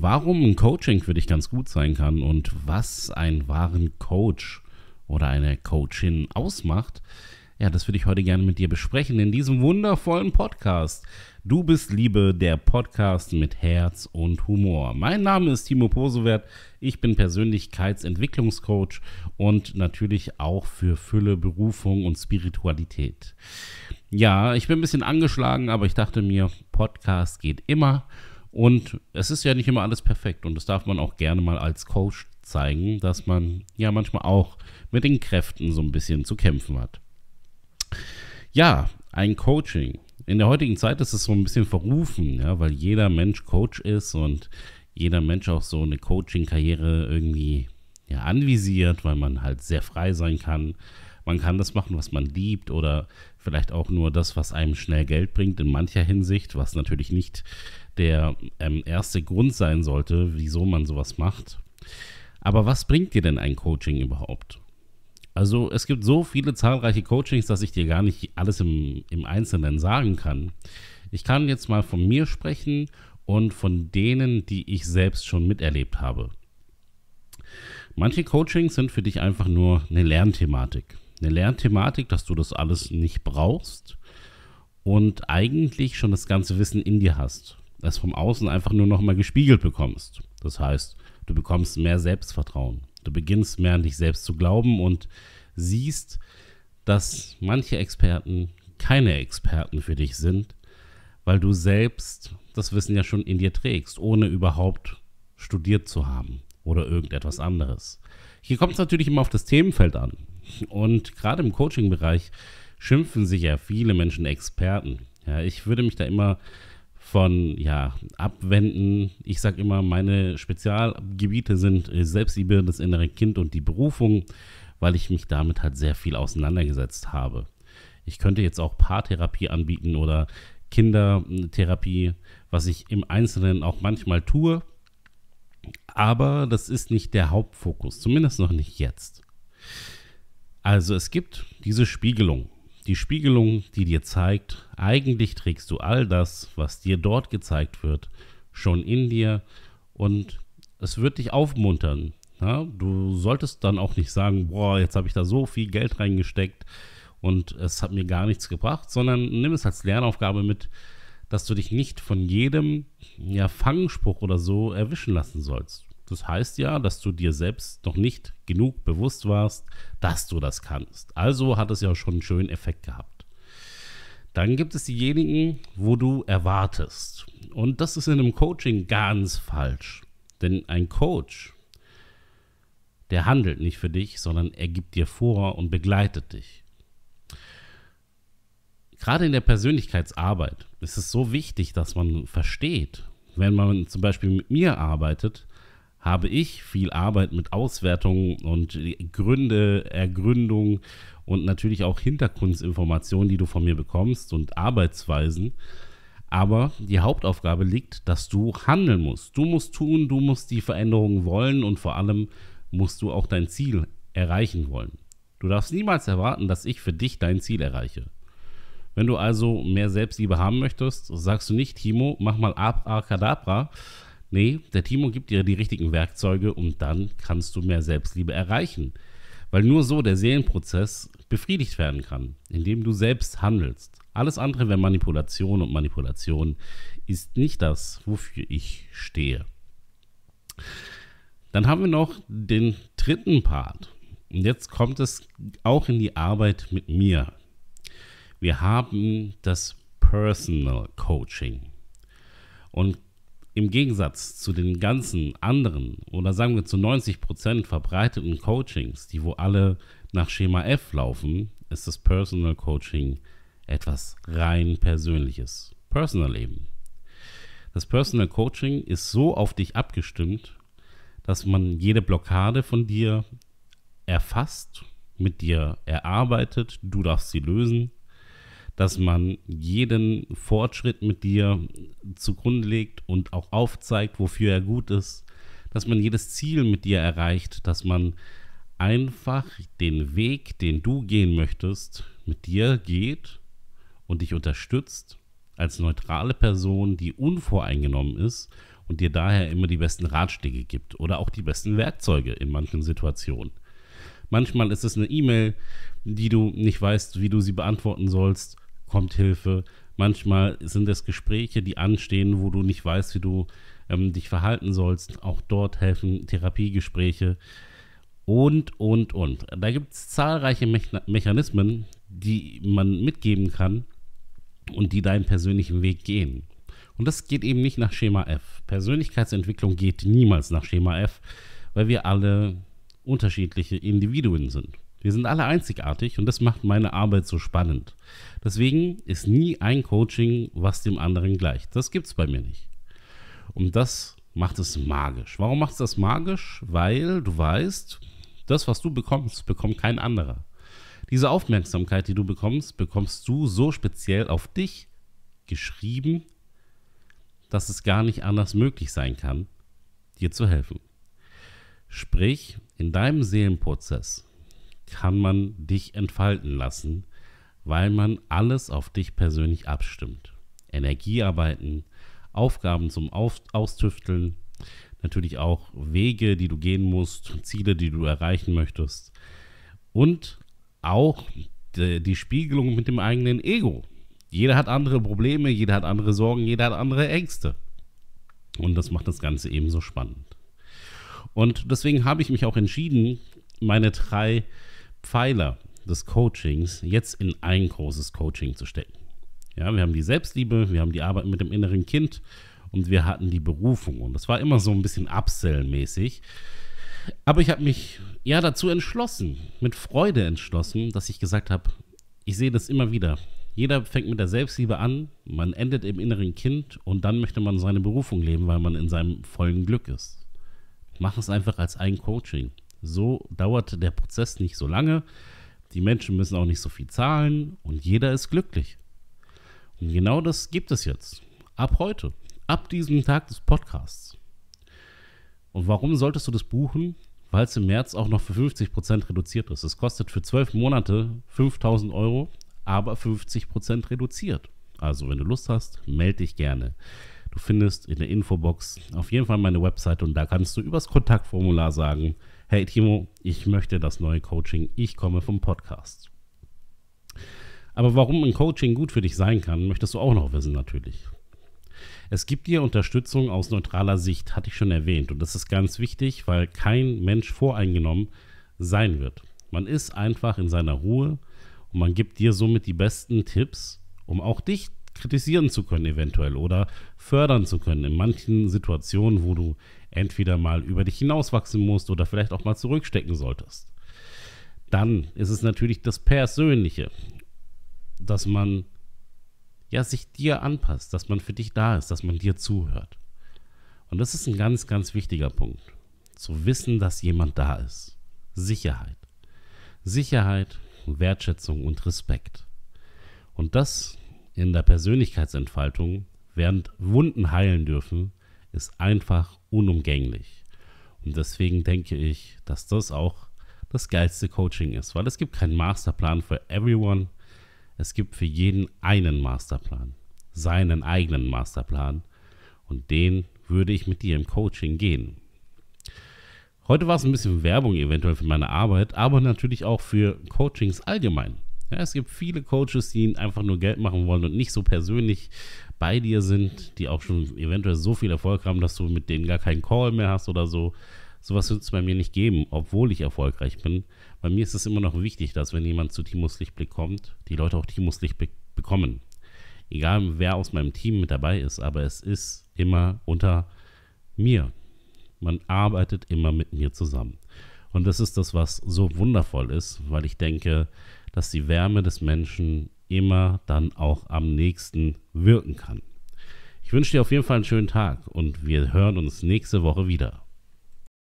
warum ein Coaching für dich ganz gut sein kann und was einen wahren Coach oder eine Coachin ausmacht, ja, das würde ich heute gerne mit dir besprechen in diesem wundervollen Podcast. Du bist Liebe, der Podcast mit Herz und Humor. Mein Name ist Timo Posewert. Ich bin Persönlichkeitsentwicklungscoach und natürlich auch für Fülle, Berufung und Spiritualität. Ja, ich bin ein bisschen angeschlagen, aber ich dachte mir, Podcast geht immer. Und es ist ja nicht immer alles perfekt und das darf man auch gerne mal als Coach zeigen, dass man ja manchmal auch mit den Kräften so ein bisschen zu kämpfen hat. Ja, ein Coaching. In der heutigen Zeit ist es so ein bisschen verrufen, ja, weil jeder Mensch Coach ist und jeder Mensch auch so eine Coaching-Karriere irgendwie ja, anvisiert, weil man halt sehr frei sein kann man kann das machen, was man liebt oder vielleicht auch nur das, was einem schnell Geld bringt in mancher Hinsicht, was natürlich nicht der ähm, erste Grund sein sollte, wieso man sowas macht. Aber was bringt dir denn ein Coaching überhaupt? Also es gibt so viele zahlreiche Coachings, dass ich dir gar nicht alles im, im Einzelnen sagen kann. Ich kann jetzt mal von mir sprechen und von denen, die ich selbst schon miterlebt habe. Manche Coachings sind für dich einfach nur eine Lernthematik eine Lernthematik, dass du das alles nicht brauchst und eigentlich schon das ganze Wissen in dir hast. Das vom Außen einfach nur nochmal gespiegelt bekommst. Das heißt, du bekommst mehr Selbstvertrauen. Du beginnst mehr an dich selbst zu glauben und siehst, dass manche Experten keine Experten für dich sind, weil du selbst das Wissen ja schon in dir trägst, ohne überhaupt studiert zu haben oder irgendetwas anderes. Hier kommt es natürlich immer auf das Themenfeld an. Und gerade im Coaching-Bereich schimpfen sich ja viele Menschen Experten. Ja, ich würde mich da immer von ja, abwenden. Ich sage immer, meine Spezialgebiete sind äh, Selbstliebe, das innere Kind und die Berufung, weil ich mich damit halt sehr viel auseinandergesetzt habe. Ich könnte jetzt auch Paartherapie anbieten oder Kindertherapie, was ich im Einzelnen auch manchmal tue. Aber das ist nicht der Hauptfokus, zumindest noch nicht jetzt. Also es gibt diese Spiegelung. Die Spiegelung, die dir zeigt, eigentlich trägst du all das, was dir dort gezeigt wird, schon in dir und es wird dich aufmuntern. Ja? Du solltest dann auch nicht sagen, boah, jetzt habe ich da so viel Geld reingesteckt und es hat mir gar nichts gebracht, sondern nimm es als Lernaufgabe mit, dass du dich nicht von jedem ja, Fangspruch oder so erwischen lassen sollst. Das heißt ja, dass du dir selbst noch nicht genug bewusst warst, dass du das kannst. Also hat es ja schon einen schönen Effekt gehabt. Dann gibt es diejenigen, wo du erwartest. Und das ist in einem Coaching ganz falsch. Denn ein Coach, der handelt nicht für dich, sondern er gibt dir vor und begleitet dich. Gerade in der Persönlichkeitsarbeit ist es so wichtig, dass man versteht, wenn man zum Beispiel mit mir arbeitet, habe ich viel Arbeit mit Auswertungen und Gründe, Ergründung und natürlich auch Hintergrundinformationen, die du von mir bekommst und Arbeitsweisen. Aber die Hauptaufgabe liegt, dass du handeln musst. Du musst tun, du musst die Veränderungen wollen und vor allem musst du auch dein Ziel erreichen wollen. Du darfst niemals erwarten, dass ich für dich dein Ziel erreiche. Wenn du also mehr Selbstliebe haben möchtest, sagst du nicht, Timo, mach mal Abracadabra, Nee, der Timo gibt dir die richtigen Werkzeuge und dann kannst du mehr Selbstliebe erreichen. Weil nur so der Seelenprozess befriedigt werden kann, indem du selbst handelst. Alles andere wäre Manipulation und Manipulation ist nicht das, wofür ich stehe. Dann haben wir noch den dritten Part. Und jetzt kommt es auch in die Arbeit mit mir. Wir haben das Personal Coaching. Und im Gegensatz zu den ganzen anderen oder sagen wir zu 90 Prozent verbreiteten Coachings, die wo alle nach Schema F laufen, ist das Personal Coaching etwas rein Persönliches. Personal eben. Das Personal Coaching ist so auf dich abgestimmt, dass man jede Blockade von dir erfasst, mit dir erarbeitet, du darfst sie lösen dass man jeden Fortschritt mit dir zugrunde legt und auch aufzeigt, wofür er gut ist, dass man jedes Ziel mit dir erreicht, dass man einfach den Weg, den du gehen möchtest, mit dir geht und dich unterstützt als neutrale Person, die unvoreingenommen ist und dir daher immer die besten Ratschläge gibt oder auch die besten Werkzeuge in manchen Situationen. Manchmal ist es eine E-Mail, die du nicht weißt, wie du sie beantworten sollst kommt Hilfe. Manchmal sind es Gespräche, die anstehen, wo du nicht weißt, wie du ähm, dich verhalten sollst. Auch dort helfen Therapiegespräche und, und, und. Da gibt es zahlreiche Mechanismen, die man mitgeben kann und die deinen persönlichen Weg gehen. Und das geht eben nicht nach Schema F. Persönlichkeitsentwicklung geht niemals nach Schema F, weil wir alle unterschiedliche Individuen sind. Wir sind alle einzigartig und das macht meine Arbeit so spannend. Deswegen ist nie ein Coaching, was dem anderen gleicht. Das gibt es bei mir nicht. Und das macht es magisch. Warum macht es das magisch? Weil du weißt, das, was du bekommst, bekommt kein anderer. Diese Aufmerksamkeit, die du bekommst, bekommst du so speziell auf dich geschrieben, dass es gar nicht anders möglich sein kann, dir zu helfen. Sprich, in deinem Seelenprozess kann man dich entfalten lassen, weil man alles auf dich persönlich abstimmt. Energiearbeiten, Aufgaben zum auf Austüfteln, natürlich auch Wege, die du gehen musst, Ziele, die du erreichen möchtest und auch die, die Spiegelung mit dem eigenen Ego. Jeder hat andere Probleme, jeder hat andere Sorgen, jeder hat andere Ängste. Und das macht das Ganze ebenso spannend. Und deswegen habe ich mich auch entschieden, meine drei Pfeiler des Coachings jetzt in ein großes Coaching zu stecken. Ja, wir haben die Selbstliebe, wir haben die Arbeit mit dem inneren Kind und wir hatten die Berufung. Und das war immer so ein bisschen Upsell-mäßig. Aber ich habe mich ja dazu entschlossen, mit Freude entschlossen, dass ich gesagt habe, ich sehe das immer wieder. Jeder fängt mit der Selbstliebe an, man endet im inneren Kind und dann möchte man seine Berufung leben, weil man in seinem vollen Glück ist. Mach es einfach als ein Coaching. So dauert der Prozess nicht so lange. Die Menschen müssen auch nicht so viel zahlen und jeder ist glücklich. Und genau das gibt es jetzt. Ab heute, ab diesem Tag des Podcasts. Und warum solltest du das buchen? Weil es im März auch noch für 50% reduziert ist. Es kostet für 12 Monate 5000 Euro, aber 50% reduziert. Also wenn du Lust hast, melde dich gerne. Du findest in der Infobox auf jeden Fall meine Website und da kannst du übers Kontaktformular sagen, hey Timo, ich möchte das neue Coaching, ich komme vom Podcast. Aber warum ein Coaching gut für dich sein kann, möchtest du auch noch wissen natürlich. Es gibt dir Unterstützung aus neutraler Sicht, hatte ich schon erwähnt. Und das ist ganz wichtig, weil kein Mensch voreingenommen sein wird. Man ist einfach in seiner Ruhe und man gibt dir somit die besten Tipps, um auch dich kritisieren zu können eventuell oder fördern zu können in manchen Situationen, wo du entweder mal über dich hinauswachsen musst oder vielleicht auch mal zurückstecken solltest. Dann ist es natürlich das Persönliche, dass man ja sich dir anpasst, dass man für dich da ist, dass man dir zuhört. Und das ist ein ganz, ganz wichtiger Punkt. Zu wissen, dass jemand da ist. Sicherheit. Sicherheit, Wertschätzung und Respekt. Und das in der Persönlichkeitsentfaltung, während Wunden heilen dürfen, ist einfach unumgänglich. Und deswegen denke ich, dass das auch das geilste Coaching ist, weil es gibt keinen Masterplan für everyone. Es gibt für jeden einen Masterplan, seinen eigenen Masterplan. Und den würde ich mit dir im Coaching gehen. Heute war es ein bisschen Werbung eventuell für meine Arbeit, aber natürlich auch für Coachings allgemein. Ja, es gibt viele Coaches, die einfach nur Geld machen wollen und nicht so persönlich bei dir sind, die auch schon eventuell so viel Erfolg haben, dass du mit denen gar keinen Call mehr hast oder so. Sowas wird es bei mir nicht geben, obwohl ich erfolgreich bin. Bei mir ist es immer noch wichtig, dass wenn jemand zu Timos Lichtblick kommt, die Leute auch Timos Lichtblick bekommen. Egal wer aus meinem Team mit dabei ist, aber es ist immer unter mir. Man arbeitet immer mit mir zusammen. Und das ist das, was so wundervoll ist, weil ich denke, dass die Wärme des Menschen immer dann auch am nächsten wirken kann. Ich wünsche dir auf jeden Fall einen schönen Tag und wir hören uns nächste Woche wieder.